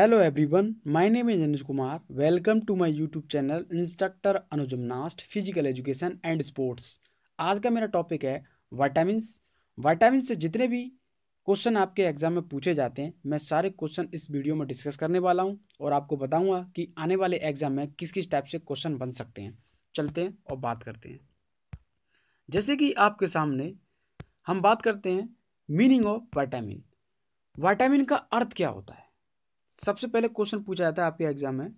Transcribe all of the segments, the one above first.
hello everyone my name is Anuj Kumar welcome to my YouTube channel instructor अनुजमनास्ट physical education and sports आज का मेरा topic है vitamin vitamin से जितने भी क्वेश्चन आपके एग्जाम में पूछे जाते हैं मैं सारे क्वेश्चन इस वीडियो में डिस्कस करने वाला हूं और आपको बताऊँगा कि आने वाले एग्जाम में किस किस टाइप से क्वेश्चन बन सकते हैं चलते हैं और बात करते हैं जैसे कि आपके सामने हम बात करते हैं मीनिंग ऑफ वाइटामिन वाइटामिन का अर्थ क्या होता है सबसे पहले क्वेश्चन पूछा जाता है आपके एग्जाम में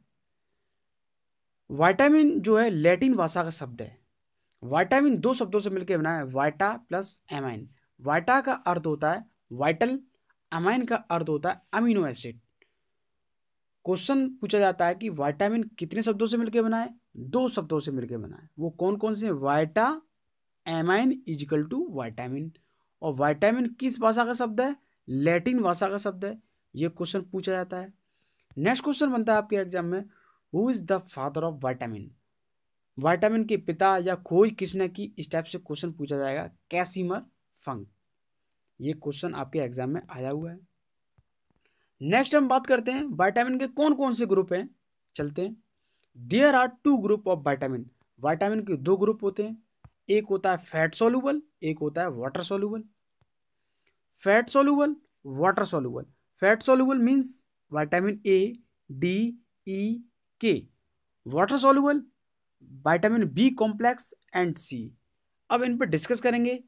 वाइटामिन जो है लैटिन भाषा का शब्द है वाइटामिन दो शब्दों से मिलकर बना है वाइटा प्लस एमाइन वाइटा का अर्थ होता है वाइटल एमाइन का अर्थ होता है अमीनो एसिड क्वेश्चन पूछा जाता है कि वाइटामिन कितने शब्दों से मिलकर बना है दो शब्दों से मिलकर बना है वो कौन कौन से वाइटा एमाइन इजिकल टू वाइटामिन और वाइटामिन किस भाषा का शब्द है लैटिन भाषा का शब्द है ये क्वेश्चन पूछा जाता है नेक्स्ट क्वेश्चन बनता है आपके एग्जाम में who is the father of vitamin vitamin के पिता या खोज किसने की इस टाइप से क्वेश्चन पूछा जाएगा कैसीमर फंग ये क्वेश्चन आपके एग्जाम में आया हुआ है नेक्स्ट हम बात करते हैं वाइटामिन के कौन कौन से ग्रुप हैं चलते हैं there are two group of vitamin vitamin के दो ग्रुप होते हैं एक होता है फैट सोलूबल एक होता है water soluble fat soluble water soluble fat soluble means vitamin A D E K water soluble vitamin B complex and C अब इन पर डिस्कस करेंगे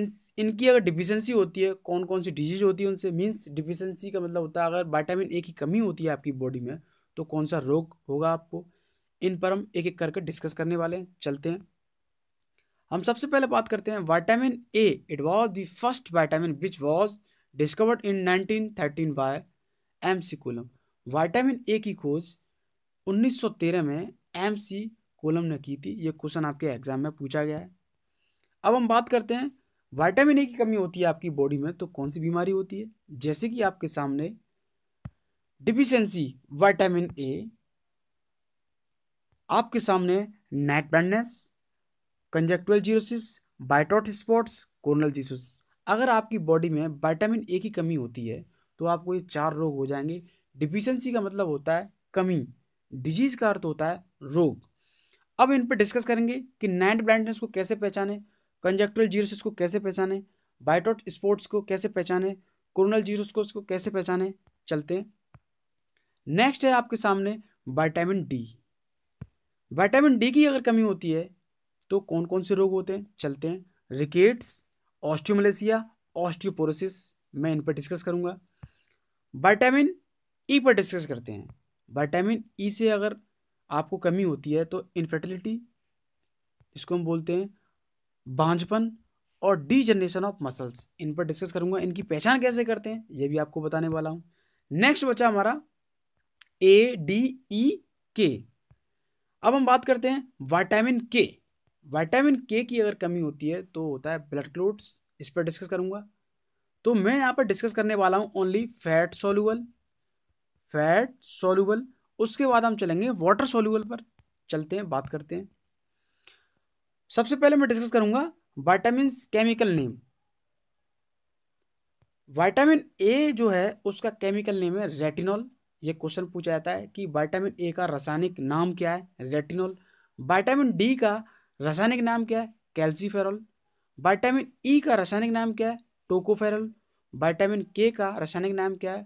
इन इनकी अगर डिफिशेंसी होती है कौन कौन सी डिजीज होती है उनसे मीन्स डिफिशेंसी का मतलब होता है अगर वाइटामिन ए की कमी होती है आपकी बॉडी में तो कौन सा रोग होगा आपको इन पर हम एक एक करके डिस्कस करने वाले हैं चलते हैं हम सबसे पहले बात करते हैं vitamin A it was the first vitamin which was discovered in 1913 by M C Collum vitamin A की खोज 1913 में एम सी कोलम ने की थी ये क्वेश्चन आपके एग्जाम में पूछा गया है अब हम बात करते हैं वाइटामिन ए की कमी होती है आपकी बॉडी में तो कौन सी बीमारी होती है जैसे कि आपके सामने डिफिशेंसी वाइटामिन ए आपके सामने night blindness conjunctival xerosis Bitot's spots corneal xerosis अगर आपकी बॉडी में वाइटामिन ए की कमी होती है तो आपको ये चार रोग हो जाएंगे डिफिशेंसी का मतलब होता है कमी डिजीज का अर्थ होता है रोग अब इन पर डिस्कस करेंगे कि नाइट ब्लाइंडनेस को कैसे पहचाने कंजेक्टुरल जीरोसिस को कैसे पहचाने बायोटॉट स्पोर्ट्स को कैसे पहचाने कोरोनल जीरोसिस को कैसे पहचाने चलते हैं नेक्स्ट है आपके सामने वाइटामिन डी वाइटामिन डी की अगर कमी होती है तो कौन कौन से रोग होते हैं चलते हैं रिकेट्स ऑस्टियोमलेसिया ऑस्टियोपोरोसिस मैं इन पर डिस्कस करूँगा वाइटामिन ई पर डिस्कस करते हैं वाइटामिन ई e से अगर आपको कमी होती है तो इनफर्टिलिटी इसको हम बोलते हैं बांझपन और डी जनरेशन ऑफ मसल्स इन पर डिस्कस करूंगा इनकी पहचान कैसे करते हैं ये भी आपको बताने वाला हूँ नेक्स्ट बचा हमारा ए डी ई के अब हम बात करते हैं वाइटामिन के वाइटामिन के की अगर कमी होती है तो होता है ब्लड क्लोट्स इस पर डिस्कस करूँगा तो मैं यहाँ पर डिस्कस करने वाला हूँ only fat soluble fat soluble उसके बाद हम चलेंगे वाटर सोलूबल पर चलते हैं बात करते हैं सबसे पहले मैं डिस्कस करूंगा vitamin chemical name vitamin A जो है उसका केमिकल नेम है रेटिनॉल ये क्वेश्चन पूछा जाता है कि वाइटामिन ए का रासायनिक नाम क्या है रेटिनॉल वाइटामिन डी का रासायनिक नाम क्या है कैल्सीफेरल वाइटामिन ई e का रासायनिक नाम क्या है टोकोफेरल वाइटामिन के का रासायनिक नाम क्या है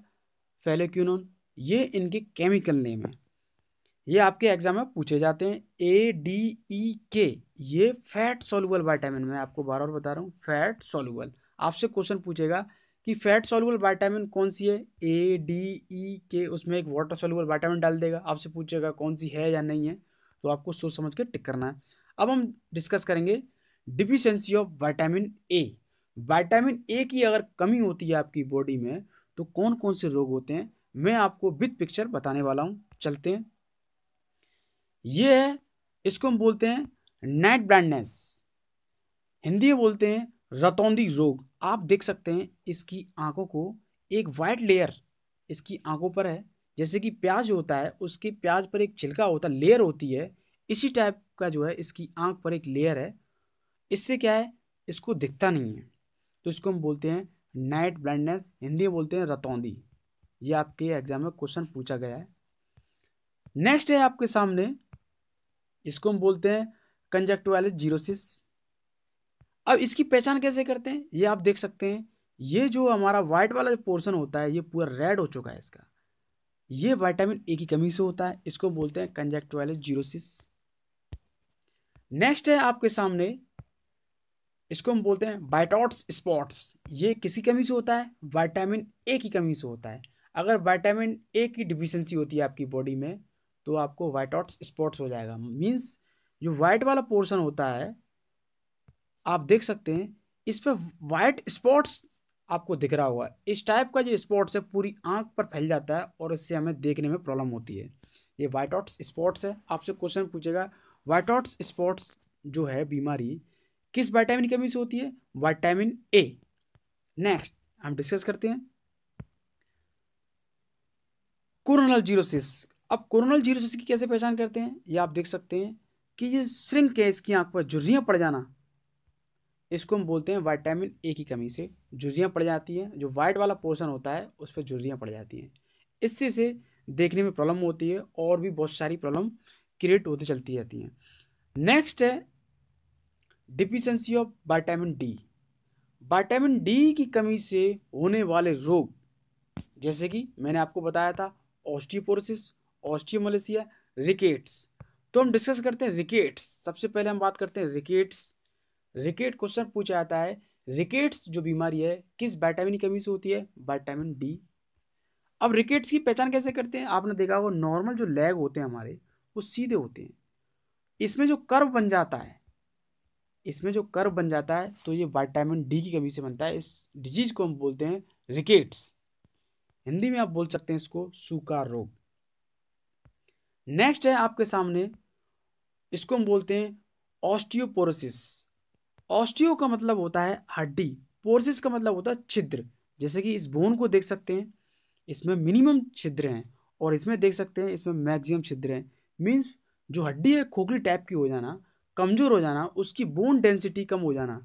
फेलोक्यूनोन ये इनके केमिकल नेम है ये आपके एग्जाम में पूछे जाते हैं ए डी ई के ये फैट सॉल्युबल वाइटामिन मैं आपको बार बार बता रहा हूँ फैट सॉल्युबल आपसे क्वेश्चन पूछेगा कि फैट सॉल्युबल वाइटामिन कौन सी है ए डी ई के उसमें एक वाटर सॉल्युबल वाइटामिन डाल देगा आपसे पूछेगा कौन सी है या नहीं है तो आपको सोच समझ के टिक करना है अब हम डिस्कस करेंगे deficiency of vitamin A vitamin A की अगर कमी होती है आपकी बॉडी में तो कौन कौन से रोग होते हैं मैं आपको विथ पिक्चर बताने वाला हूँ चलते हैं ये है इसको हम बोलते हैं नाइट ब्रांडनेस हिंदी में बोलते हैं रतौंदी रोग आप देख सकते हैं इसकी आंखों को एक वाइट लेयर इसकी आंखों पर है जैसे कि प्याज होता है उसके प्याज पर एक छिलका होता है लेयर होती है इसी टाइप आपका जो है इसकी आँख पर एक लेयर है इससे क्या है इसको दिखता नहीं है तो इसको हम बोलते हैं नाइट ब्लाइंडनेस हिंदी में बोलते हैं रतौंदी ये आपके एग्जाम में क्वेश्चन पूछा गया है नेक्स्ट है आपके सामने इसको हम बोलते हैं कंजक्टिवालिस जीरोसिस अब इसकी पहचान कैसे करते हैं ये आप देख सकते हैं ये जो हमारा व्हाइट वाला पोर्शन होता है ये पूरा रेड हो चुका है इसका ये विटामिन ए की कमी से होता है इसको बोलते हैं कंजेक्टवाइलिस जीरोसिस नेक्स्ट है आपके सामने इसको हम बोलते हैं बाइटॉट्स स्पॉट्स ये किसी कमी से होता है वाइटामिन ए की कमी से होता है अगर वाइटामिन ए की डिफिशेंसी होती है आपकी बॉडी में तो आपको वाइटॉट्स स्पॉट्स हो जाएगा मीन्स जो वाइट वाला पोर्शन होता है आप देख सकते हैं इस पर वाइट स्पॉट्स आपको दिख रहा होगा इस टाइप का जो स्पॉट्स है पूरी आँख पर फैल जाता है और इससे हमें देखने में प्रॉब्लम होती है ये वाइटॉट्स स्पॉट्स है आपसे क्वेश्चन पूछेगा वाइटॉट्स स्पॉट्स जो है बीमारी किस वाइटामिन की कमी से होती है वाइटामिन ए नेक्स्ट हम डिस्कस करते हैं कोरोनल जीरोसिस अब कोरोनल जीरोसिस की कैसे पहचान करते हैं ये आप देख सकते हैं कि ये श्रिंक है इसकी आंख पर झुर्रियाँ पड़ जाना इसको हम बोलते हैं वाइटामिन ए की कमी से झुर्रियाँ पड़ जाती हैं जो वाइट वाला पोर्शन होता है उस पर झुर्रियाँ पड़ जाती हैं इससे से देखने में प्रॉब्लम होती है और भी बहुत सारी प्रॉब्लम क्रिएट होती चलती रहती हैं नेक्स्ट है deficiency of vitamin D vitamin D की कमी से होने वाले रोग जैसे कि मैंने आपको बताया था ऑस्टियोपोरोसिस ऑस्टियोमलेसिया रिकेट्स तो हम डिस्कस करते हैं रिकेट्स सबसे पहले हम बात करते हैं रिकेट्स रिकेट क्वेश्चन पूछा जाता है रिकेट्स जो बीमारी है किस वाइटामिन की कमी से होती है वाइटामिन डी अब रिकेट्स की पहचान कैसे करते हैं आपने देखा होगा नॉर्मल जो लैग होते हैं हमारे वो सीधे होते हैं इसमें जो कर्व बन जाता है इसमें जो कर्व बन जाता है तो ये वाइटामिन डी की कमी से बनता है इस डिजीज को हम बोलते हैं रिकेट्स हिंदी में आप बोल सकते हैं इसको सूखा रोग नेक्स्ट है आपके सामने इसको हम बोलते हैं ऑस्टियोपोरोसिस ऑस्टियो का मतलब होता है हड्डी पोरसिस का मतलब होता है छिद्र जैसे कि इस बोन को देख सकते हैं इसमें मिनिमम छिद्र हैं और इसमें देख सकते हैं इसमें मैक्सिमम छिद्र हैं मीन्स जो हड्डी है खोखली टाइप की हो जाना कमज़ोर हो जाना उसकी बोन डेंसिटी कम हो जाना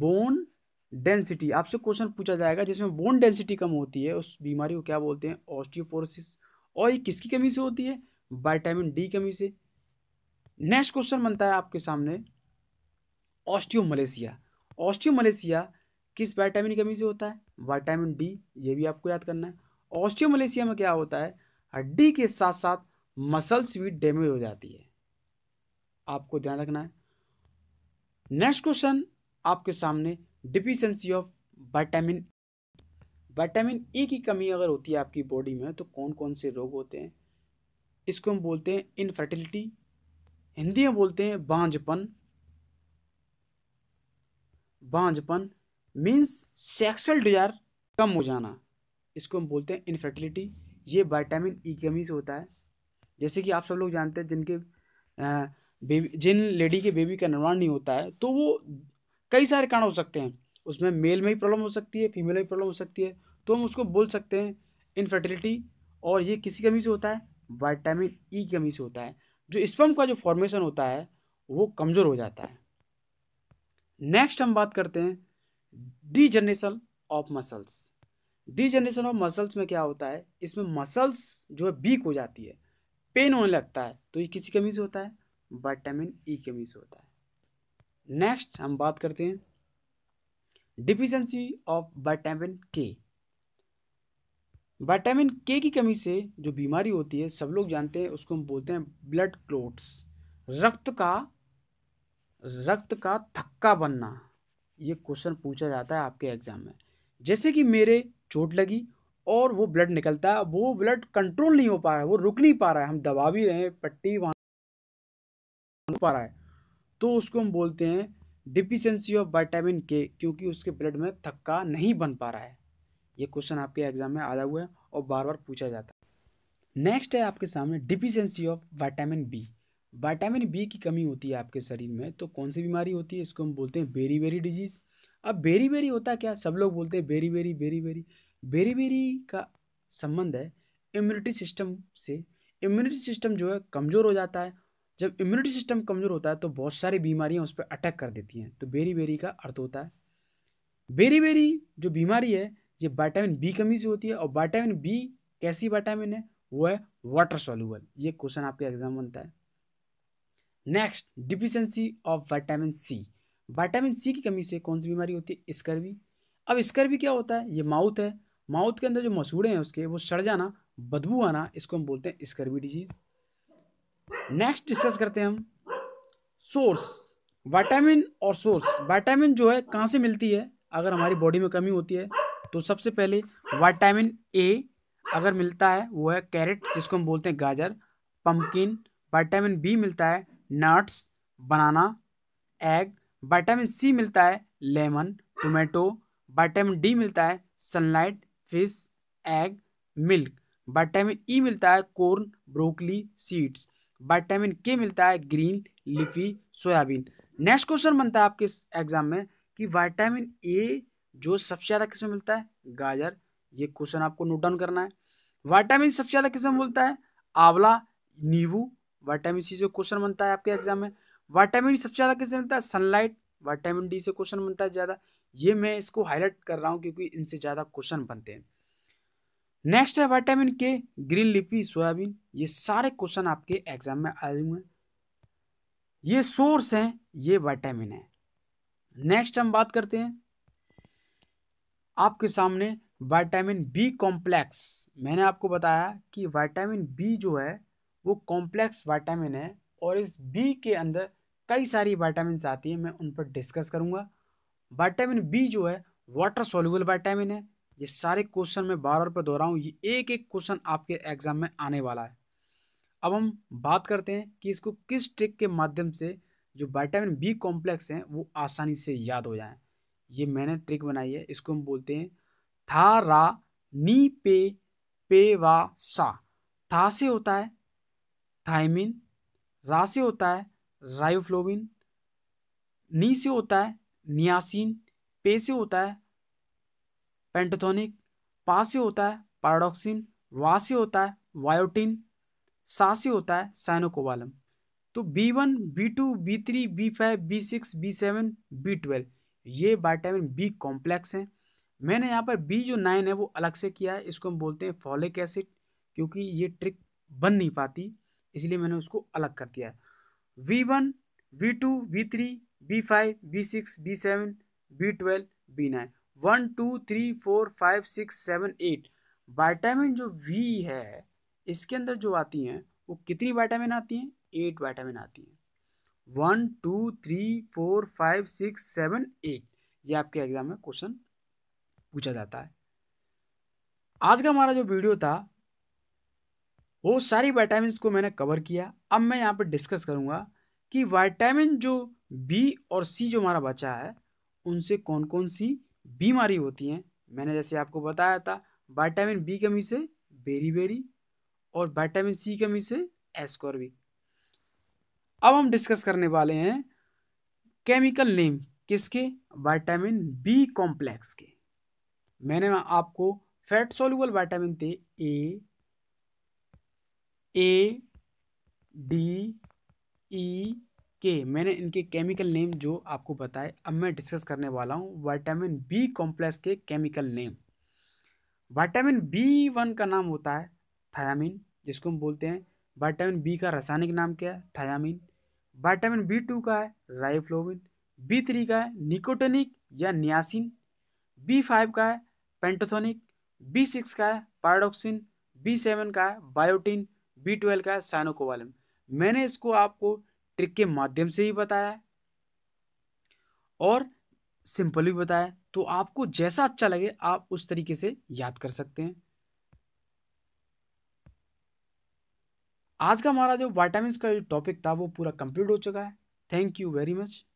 बोन डेंसिटी आपसे क्वेश्चन पूछा जाएगा जिसमें बोन डेंसिटी कम होती है उस बीमारी को क्या बोलते हैं ऑस्टियोपोरोसिस और ये किसकी कमी से होती है वाइटामिन डी कमी से नेक्स्ट क्वेश्चन बनता है आपके सामने ऑस्टियो मलेशिया किस वाइटामिन की कमी से होता है वाइटामिन डी ये भी आपको याद करना है मलेशिया में क्या होता है हड्डी के साथ साथ मसल्स भी डैमेज हो जाती है आपको ध्यान रखना है नेक्स्ट क्वेश्चन आपके सामने deficiency of vitamin vitamin E की कमी अगर होती है आपकी बॉडी में तो कौन कौन से रोग होते हैं इसको हम बोलते हैं इनफर्टिलिटी हिंदी में बोलते हैं बांझपन बांझपन मीन्स सेक्सुअल डिजायर कम हो जाना इसको हम बोलते हैं इनफर्टिलिटी ये वाइटामिन ई e की कमी से होता है जैसे कि आप सब लोग जानते हैं जिनके बेबी जिन लेडी के बेबी का निर्माण नहीं होता है तो वो कई सारे कारण हो सकते हैं उसमें मेल में ही प्रॉब्लम हो सकती है फीमेल में प्रॉब्लम हो सकती है तो हम उसको बोल सकते हैं इनफर्टिलिटी और ये किसी कमी से होता है वाइटामिन ई e की कमी से होता है जो स्पम का जो फॉर्मेशन होता है वो कमज़ोर हो जाता है नेक्स्ट हम बात करते हैं degeneration of muscles degeneration of muscles में क्या होता है इसमें मसल्स जो है वीक हो जाती है पेन होने लगता है तो ये किसी कमी से होता है वाइटामिन ई कमी से होता है नेक्स्ट हम बात करते हैं deficiency of vitamin K vitamin K की कमी से जो बीमारी होती है सब लोग जानते हैं उसको हम बोलते हैं ब्लड क्लोट्स रक्त का रक्त का थक्का बनना ये क्वेश्चन पूछा जाता है आपके एग्जाम में जैसे कि मेरे चोट लगी और वो ब्लड निकलता है वो ब्लड कंट्रोल नहीं हो पा रहा है वो रुक नहीं पा रहा है हम दबा भी रहे हैं पट्टी वहाँ पा रहा है तो उसको हम बोलते हैं डिफिशेंसी ऑफ वाइटामिन के क्योंकि उसके ब्लड में थक्का नहीं बन पा रहा है ये क्वेश्चन आपके एग्जाम में आया हुआ है और बार बार पूछा जाता है नेक्स्ट है आपके सामने deficiency of vitamin B vitamin B की कमी होती है आपके शरीर में तो कौन सी बीमारी होती है इसको हम बोलते हैं बेरी बेरी डिजीज़ अब बेरी बेरी होता क्या सब लोग बोलते हैं berry berry berry beriberi beriberi का संबंध है इम्यूनिटी सिस्टम से इम्यूनिटी सिस्टम जो है कमज़ोर हो जाता है जब इम्यूनिटी सिस्टम कमज़ोर होता है तो बहुत सारी बीमारियां उस पर अटैक कर देती हैं तो बेरी बेरी का अर्थ होता है बेरी बेरी जो बीमारी है ये वाइटामिन बी कमी से होती है और वाइटामिन बी कैसी वाइटामिन है वो है वाटर सोल्यूबल ये क्वेश्चन आपके एग्जाम बनता है next deficiency of vitamin C vitamin C की कमी से कौन सी बीमारी होती है स्कर्वी अब स्कर्वी क्या होता है ये माउथ है माउथ के अंदर जो मसूड़े हैं उसके वो सड़ जाना बदबू आना इसको हम बोलते हैं स्कर्वी डिजीज नेक्स्ट डिस्कस करते हैं हम सोर्स वाइटामिन और सोर्स वाइटामिन जो है कहाँ से मिलती है अगर हमारी बॉडी में कमी होती है तो सबसे पहले वाइटामिन ए अगर मिलता है वो है कैरेट जिसको हम बोलते हैं गाजर पम्पकिन वाइटामिन बी मिलता है nuts banana egg vitamin C मिलता है लेमन टोमेटो वाइटामिन डी मिलता है sunlight fish egg milk vitamin E e मिलता है कॉर्न ब्रोकली सीड्स वाइटामिन के मिलता है ग्रीन लिपी सोयाबीन नेक्स्ट क्वेश्चन बनता है आपके एग्जाम में कि वाइटामिन ए जो सबसे ज़्यादा किसमें मिलता है गाजर ये क्वेश्चन आपको नोट डाउन करना है वाइटामिन सबसे ज़्यादा किसमें मिलता है आंवला नींबू वाइटामिन सी से क्वेश्चन बनता है आपके एग्जाम में वाइटामिन e सबसे ज़्यादा किसमें मिलता है सनलाइट वाइटामिन डी से क्वेश्चन बनता है ज़्यादा ये मैं इसको हाईलाइट कर रहा हूँ क्योंकि इनसे ज़्यादा क्वेश्चन बनते हैं नेक्स्ट है वाइटामिन के ग्रीन लिपी सोयाबीन ये सारे क्वेश्चन आपके एग्जाम में आए हुए हैं ये सोर्स हैं ये वाइटामिन है नेक्स्ट हम बात करते हैं आपके सामने वाइटामिन बी कॉम्प्लेक्स मैंने आपको बताया कि वाइटामिन बी जो है वो कॉम्प्लेक्स वाइटामिन है और इस बी के अंदर कई सारी वाइटामिन आती हैं मैं उन पर डिस्कस करूंगा वाइटामिन बी जो है वाटर सोल्यूबल वाइटामिन है ये सारे क्वेश्चन मैं बार बार पर दोहरा ये एक एक क्वेश्चन आपके एग्जाम में आने वाला है अब हम बात करते हैं कि इसको किस ट्रिक के माध्यम से जो वाइटामिन बी कॉम्प्लेक्स हैं वो आसानी से याद हो जाए ये मैंने ट्रिक बनाई है इसको हम बोलते हैं था रा नी पे पे वा सा था से होता है थायमिन रा से होता है राइफ्लोविन नी से होता है नियासिन पे से होता है पेंटोथोनिक पा से होता है पाराडॉक्सिन वा से होता है वायोटिन सा से होता है साइनोकोवालम तो B one B two B three B five B six B seven B twelve ये वाइटामिन बी कॉम्प्लेक्स हैं मैंने यहाँ पर बी जो नाइन है वो अलग से किया है इसको हम बोलते हैं फॉलिक एसिड क्योंकि ये ट्रिक बन नहीं पाती इसलिए मैंने उसको अलग कर दिया है B one B two B three B five B six B seven B twelve B nine one two three four five six seven eight vitamin जो वी है इसके अंदर जो आती हैं वो कितनी वाइटामिन आती हैं एट वाइटामिन आती हैं one two three four five six seven eight ये आपके एग्जाम में क्वेश्चन पूछा जाता है आज का हमारा जो वीडियो था वो सारी वाइटामिन को मैंने कवर किया अब मैं यहाँ पर डिस्कस करूँगा कि वाइटामिन जो बी और सी जो हमारा बचा है उनसे कौन कौन सी बीमारी होती हैं मैंने जैसे आपको बताया था वाइटामिन बी कमी से बेरी बेरी और वाइटामिन सी कमी से एस्कॉर्बिक अब हम डिस्कस करने वाले हैं केमिकल नेम किसके वाइटामिन बी कॉम्प्लेक्स के मैंने आपको फैट सोल्यूबल वाइटामिन थे ए ए डी ई e, के मैंने इनके केमिकल नेम जो आपको बताए अब मैं डिस्कस करने वाला हूँ वाइटामिन बी कॉम्प्लेक्स के chemical name vitamin B one का नाम होता है थायामिन जिसको हम बोलते हैं वाइटामिन बी का रासायनिक नाम क्या है थायामिन वाइटामिन बी टू का है राइफ्लोविन बी थ्री का है निकोटेनिक या नियासिन बी फाइव का है पेंटोथोनिक बी सिक्स का है पैराडोक्सिन बी सेवन का है बायोटिन बी ट्वेल्व का है साइनोकोवालिन मैंने इसको आपको ट्रिक के माध्यम से ही बताया और सिंपल भी बताया तो आपको जैसा अच्छा लगे आप उस तरीके से याद कर सकते हैं आज का हमारा जो वाइटामिन का जो टॉपिक था वो पूरा कंप्लीट हो चुका है थैंक यू वेरी मच